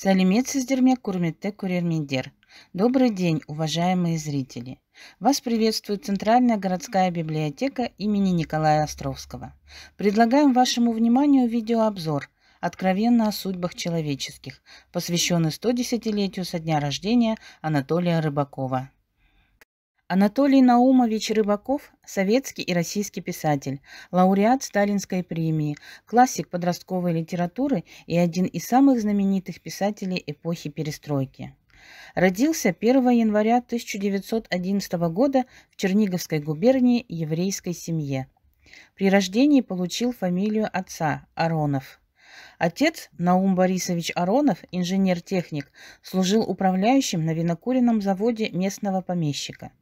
Сәлеметсіздер ме, құрметті көрермендер! Добрый день, уважаемые зрители! Вас приветствует Центральная городская библиотека имени Николая Островского. Предлагаем вашему вниманию видеообзор «Откровенно о судьбах человеческих», посвященный 110-летию со дня рождения Анатолия Рыбакова. Анатолий Наумович Рыбаков – советский и российский писатель, лауреат Сталинской премии, классик подростковой литературы и один из самых знаменитых писателей эпохи перестройки. Родился 1 января 1911 года в Черниговской губернии еврейской семье. При рождении получил фамилию отца – Аронов – Отец, Наум Борисович Аронов, инженер-техник, служил управляющим на винокуренном заводе местного помещика.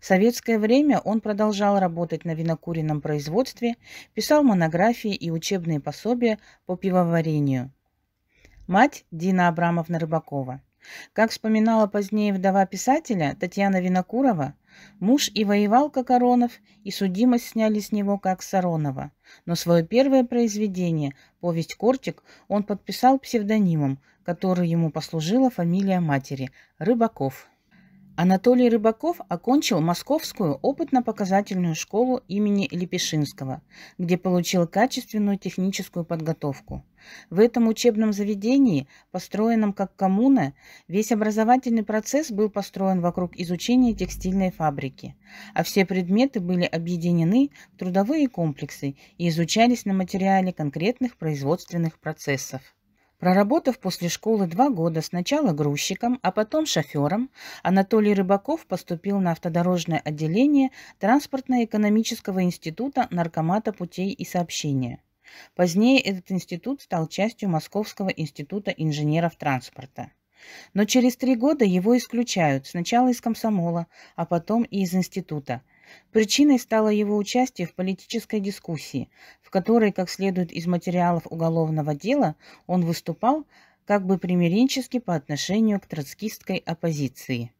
В советское время он продолжал работать на винокуренном производстве, писал монографии и учебные пособия по пивоварению. Мать Дина Абрамовна Рыбакова. Как вспоминала позднее вдова писателя Татьяна Винокурова, муж и воевал как Аронов, и судимость сняли с него как Саронова. Но свое первое произведение, повесть «Кортик», он подписал псевдонимом, который ему послужила фамилия матери – Рыбаков. Анатолий Рыбаков окончил Московскую опытно-показательную школу имени Лепешинского, где получил качественную техническую подготовку. В этом учебном заведении, построенном как коммуна, весь образовательный процесс был построен вокруг изучения текстильной фабрики, а все предметы были объединены в трудовые комплексы и изучались на материале конкретных производственных процессов. Проработав после школы два года сначала грузчиком, а потом шофером, Анатолий Рыбаков поступил на автодорожное отделение Транспортно-экономического института Наркомата путей и сообщения. Позднее этот институт стал частью Московского института инженеров транспорта. Но через три года его исключают сначала из комсомола, а потом и из института – Причиной стало его участие в политической дискуссии, в которой, как следует из материалов уголовного дела, он выступал как бы примиренчески по отношению к троцкистской оппозиции.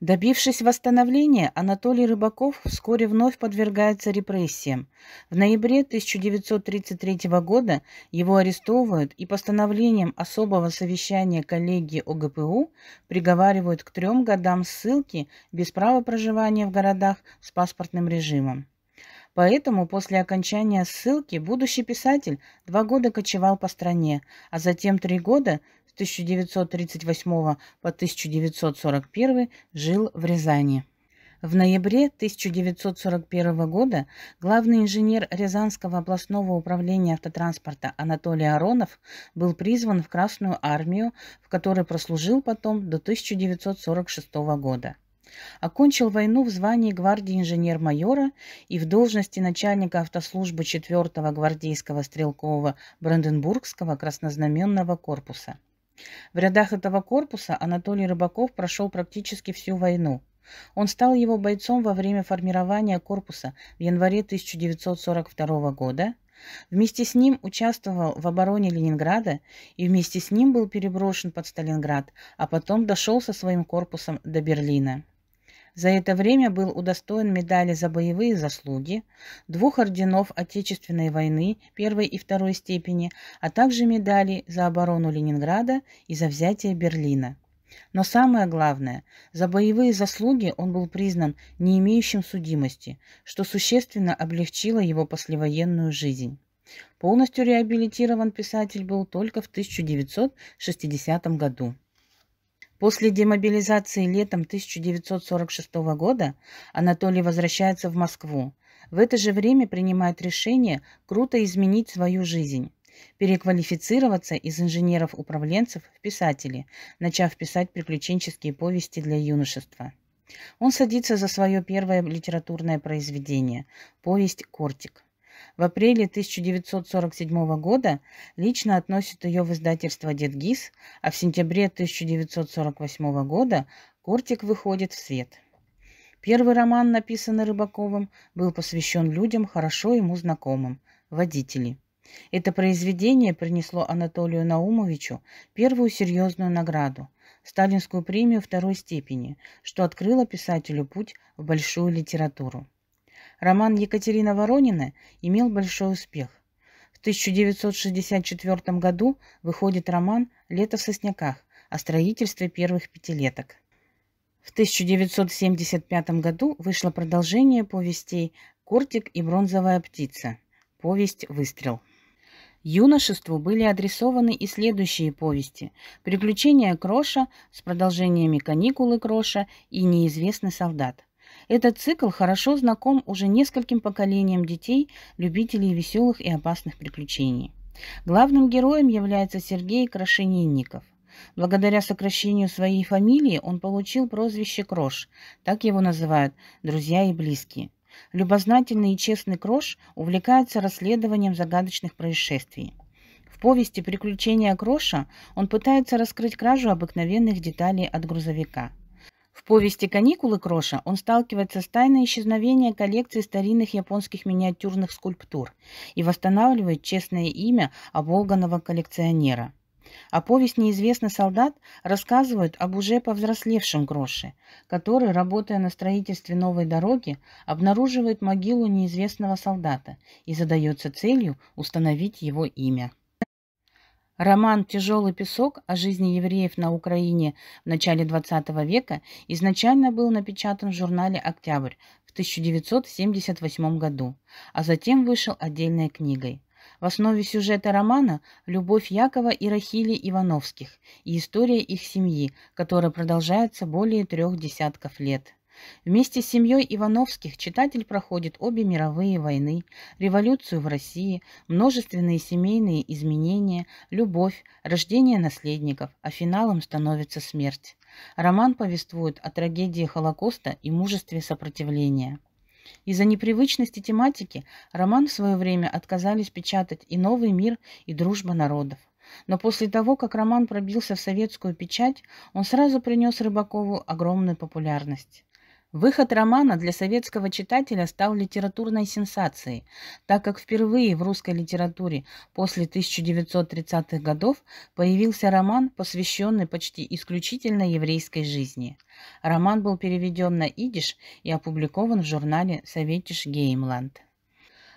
Добившись восстановления, Анатолий Рыбаков вскоре вновь подвергается репрессиям. В ноябре 1933 года его арестовывают и постановлением особого совещания коллегии ОГПУ приговаривают к трем годам ссылки без права проживания в городах с паспортным режимом. Поэтому после окончания ссылки будущий писатель два года кочевал по стране, а затем три года с 1938 по 1941 жил в Рязани. В ноябре 1941 года главный инженер Рязанского областного управления автотранспорта Анатолий Аронов был призван в Красную армию, в которой прослужил потом до 1946 года. Окончил войну в звании гвардии инженер-майора и в должности начальника автослужбы 4-го гвардейского стрелкового Бранденбургского краснознаменного корпуса – в рядах этого корпуса Анатолий Рыбаков прошел практически всю войну. Он стал его бойцом во время формирования корпуса в январе 1942 года. Вместе с ним участвовал в обороне Ленинграда и вместе с ним был переброшен под Сталинград, а потом дошел со своим корпусом до Берлина. За это время был удостоен медали за боевые заслуги, двух орденов Отечественной войны первой и второй степени, а также медали за оборону Ленинграда и за взятие Берлина. Но самое главное, за боевые заслуги он был признан не имеющим судимости, что существенно облегчило его послевоенную жизнь. Полностью реабилитирован писатель был только в 1960 году. После демобилизации летом 1946 года Анатолий возвращается в Москву. В это же время принимает решение круто изменить свою жизнь переквалифицироваться из инженеров-управленцев в писатели, начав писать приключенческие повести для юношества. Он садится за свое первое литературное произведение – повесть «Кортик». В апреле 1947 года лично относит ее в издательство «Дедгиз», а в сентябре 1948 года «Кортик» выходит в свет. Первый роман, написанный Рыбаковым, был посвящен людям, хорошо ему знакомым – водители. Это произведение принесло Анатолию Наумовичу первую серьезную награду – Сталинскую премию второй степени, что открыло писателю путь в большую литературу. Роман Екатерина Воронина имел большой успех. В 1964 году выходит роман «Лето в сосняках» о строительстве первых пятилеток. В 1975 году вышло продолжение повестей «Кортик и бронзовая птица», повесть «Выстрел». Юношеству были адресованы и следующие повести «Приключения Кроша» с продолжениями «Каникулы Кроша» и «Неизвестный солдат». Этот цикл хорошо знаком уже нескольким поколениям детей, любителей веселых и опасных приключений. Главным героем является Сергей Крашенинников. Благодаря сокращению своей фамилии он получил прозвище Крош, так его называют друзья и близкие. Любознательный и честный Крош увлекается расследованием загадочных происшествий. В повести «Приключения Кроша» он пытается раскрыть кражу обыкновенных деталей от грузовика – в повести «Каникулы Кроша» он сталкивается с тайной исчезновения коллекции старинных японских миниатюрных скульптур и восстанавливает честное имя оболганного коллекционера. А повесть «Неизвестный солдат» рассказывает об уже повзрослевшем Кроше, который, работая на строительстве новой дороги, обнаруживает могилу неизвестного солдата и задается целью установить его имя. Роман «Тяжелый песок» о жизни евреев на Украине в начале XX века изначально был напечатан в журнале «Октябрь» в 1978 году, а затем вышел отдельной книгой. В основе сюжета романа – любовь Якова и Рахили Ивановских и история их семьи, которая продолжается более трех десятков лет. Вместе с семьей Ивановских читатель проходит обе мировые войны, революцию в России, множественные семейные изменения, любовь, рождение наследников, а финалом становится смерть. Роман повествует о трагедии Холокоста и мужестве сопротивления. Из-за непривычности тематики роман в свое время отказались печатать и «Новый мир», и «Дружба народов». Но после того, как роман пробился в советскую печать, он сразу принес Рыбакову огромную популярность. Выход романа для советского читателя стал литературной сенсацией, так как впервые в русской литературе после 1930-х годов появился роман, посвященный почти исключительно еврейской жизни. Роман был переведен на идиш и опубликован в журнале «Советиш Геймланд».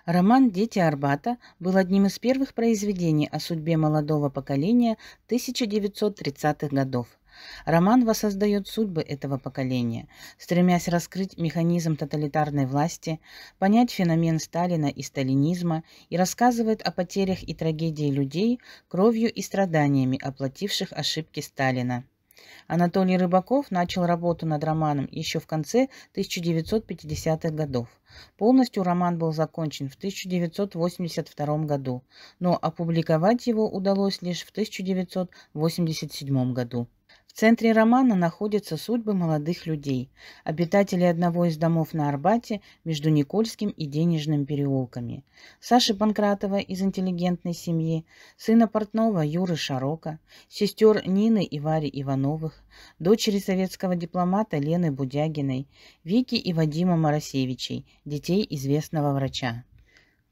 Роман «Дети Арбата» был одним из первых произведений о судьбе молодого поколения 1930-х годов – Роман воссоздает судьбы этого поколения, стремясь раскрыть механизм тоталитарной власти, понять феномен Сталина и сталинизма и рассказывает о потерях и трагедии людей, кровью и страданиями, оплативших ошибки Сталина. Анатолий Рыбаков начал работу над романом еще в конце 1950-х годов. Полностью роман был закончен в 1982 году, но опубликовать его удалось лишь в 1987 году. В центре романа находятся судьбы молодых людей, обитатели одного из домов на Арбате между Никольским и Денежным переулками. Саши Панкратова из интеллигентной семьи, сына портного Юры Шарока, сестер Нины и Вари Ивановых, дочери советского дипломата Лены Будягиной, Вики и Вадима Моросевичей, детей известного врача.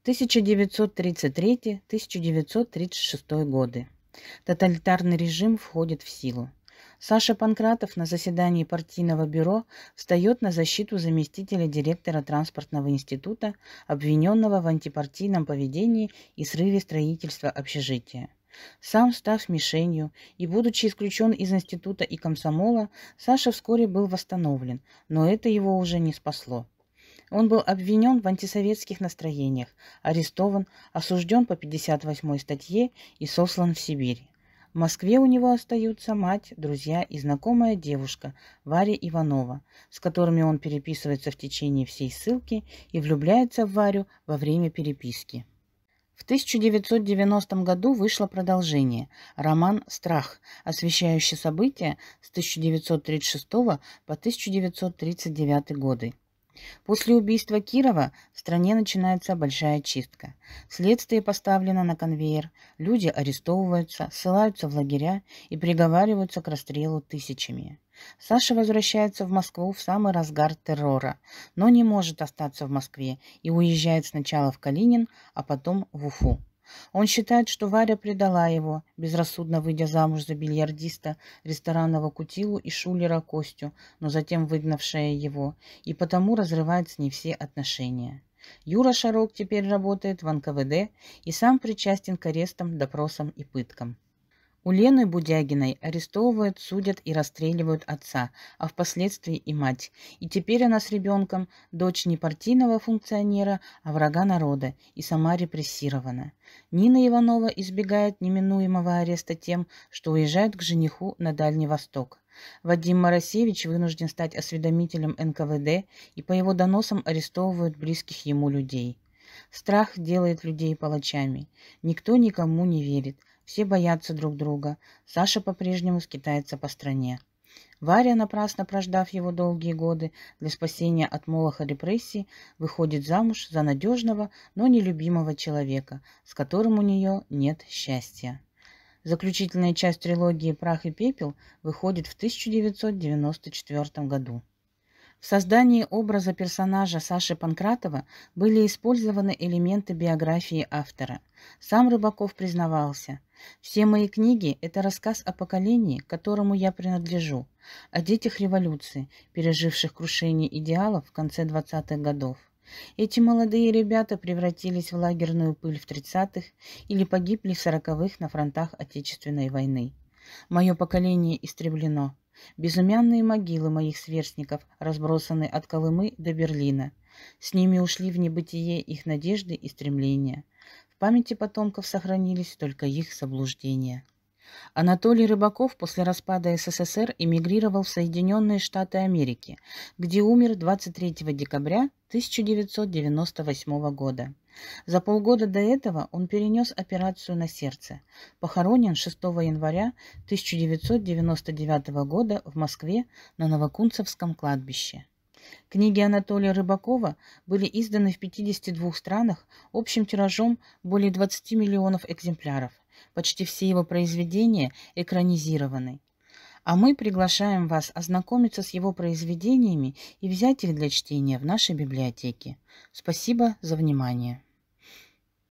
1933-1936 годы. Тоталитарный режим входит в силу. Саша Панкратов на заседании партийного бюро встает на защиту заместителя директора транспортного института, обвиненного в антипартийном поведении и срыве строительства общежития. Сам став мишенью и будучи исключен из института и комсомола, Саша вскоре был восстановлен, но это его уже не спасло. Он был обвинен в антисоветских настроениях, арестован, осужден по 58 статье и сослан в Сибирь. В Москве у него остаются мать, друзья и знакомая девушка Варя Иванова, с которыми он переписывается в течение всей ссылки и влюбляется в Варю во время переписки. В 1990 году вышло продолжение «Роман «Страх», освещающий события с 1936 по 1939 годы. После убийства Кирова в стране начинается большая чистка. Следствие поставлено на конвейер, люди арестовываются, ссылаются в лагеря и приговариваются к расстрелу тысячами. Саша возвращается в Москву в самый разгар террора, но не может остаться в Москве и уезжает сначала в Калинин, а потом в Уфу. Он считает, что Варя предала его, безрассудно выйдя замуж за бильярдиста, ресторанного кутилу и шулера Костю, но затем выгнавшая его, и потому разрывает с ней все отношения. Юра Шарок теперь работает в НКВД и сам причастен к арестам, допросам и пыткам. У Лены Будягиной арестовывают, судят и расстреливают отца, а впоследствии и мать. И теперь она с ребенком дочь не партийного функционера, а врага народа, и сама репрессирована. Нина Иванова избегает неминуемого ареста тем, что уезжает к жениху на Дальний Восток. Вадим Моросевич вынужден стать осведомителем НКВД, и по его доносам арестовывают близких ему людей. Страх делает людей палачами. Никто никому не верит, все боятся друг друга. Саша по-прежнему скитается по стране. Варя, напрасно прождав его долгие годы для спасения от молоха репрессий, выходит замуж за надежного, но нелюбимого человека, с которым у нее нет счастья. Заключительная часть трилогии «Прах и пепел» выходит в 1994 году. В создании образа персонажа Саши Панкратова были использованы элементы биографии автора. Сам Рыбаков признавался, все мои книги – это рассказ о поколении, которому я принадлежу, о детях революции, переживших крушение идеалов в конце 20-х годов. Эти молодые ребята превратились в лагерную пыль в 30-х или погибли в 40-х на фронтах Отечественной войны. Мое поколение истреблено. Безумянные могилы моих сверстников разбросаны от Колымы до Берлина – с ними ушли в небытие их надежды и стремления. В памяти потомков сохранились только их заблуждения. Анатолий Рыбаков после распада СССР эмигрировал в Соединенные Штаты Америки, где умер 23 декабря 1998 года. За полгода до этого он перенес операцию на сердце. Похоронен 6 января 1999 года в Москве на Новокунцевском кладбище. Книги Анатолия Рыбакова были изданы в 52 странах общим тиражом более 20 миллионов экземпляров. Почти все его произведения экранизированы. А мы приглашаем вас ознакомиться с его произведениями и взять их для чтения в нашей библиотеке. Спасибо за внимание.